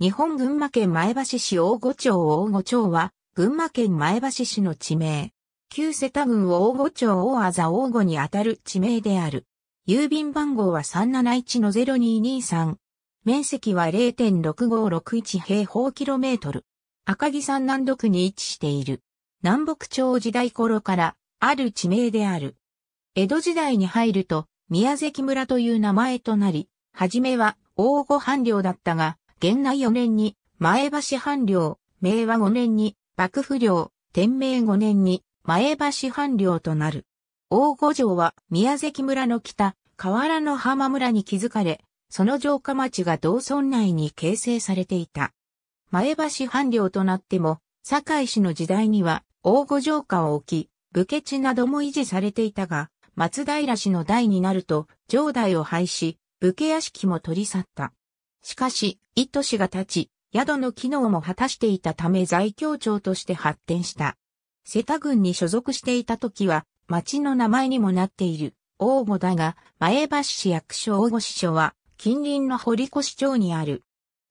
日本群馬県前橋市大御町大御町は、群馬県前橋市の地名。旧瀬田郡大御町大あざ大御にあたる地名である。郵便番号は371-0223。面積は0.6561平方キロメートル。赤城山南独に位置している。南北朝時代頃からある地名である。江戸時代に入ると宮崎村という名前となり、はじめは大御藩領だったが、元内4年に前橋藩領、明和5年に幕府領、天明5年に前橋藩領となる。大御城は宮崎村の北、河原の浜村に築かれ、その城下町が道村内に形成されていた。前橋藩領となっても、堺市の時代には大御城下を置き、武家地なども維持されていたが、松平氏の代になると、城代を廃し、武家屋敷も取り去った。しかし、一都市が立ち、宿の機能も果たしていたため在京町として発展した。瀬田郡に所属していた時は、町の名前にもなっている、大御だが、前橋市役所大御支所は、近隣の堀越町にある。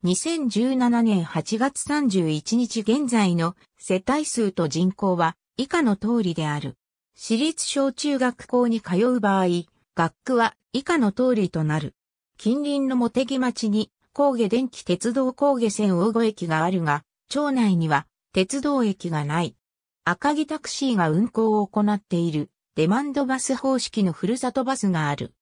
2017年8月31日現在の世帯数と人口は以下の通りである。私立小中学校に通う場合、学区は以下の通りとなる。近隣の茂木町に高下電気鉄道高下線大御駅があるが、町内には鉄道駅がない。赤城タクシーが運行を行っているデマンドバス方式のふるさとバスがある。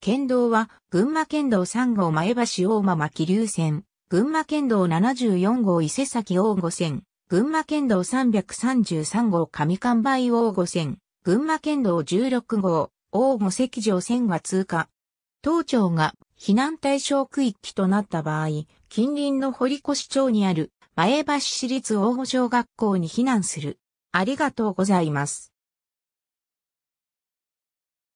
県道は群馬県道3号前橋大間巻流線、群馬県道74号伊勢崎大御線、群馬県道333号上関梅大御線、群馬県道16号大御関城線が通過。当庁が避難対象区域となった場合、近隣の堀越町にある前橋市立大御小学校に避難する。ありがとうございます。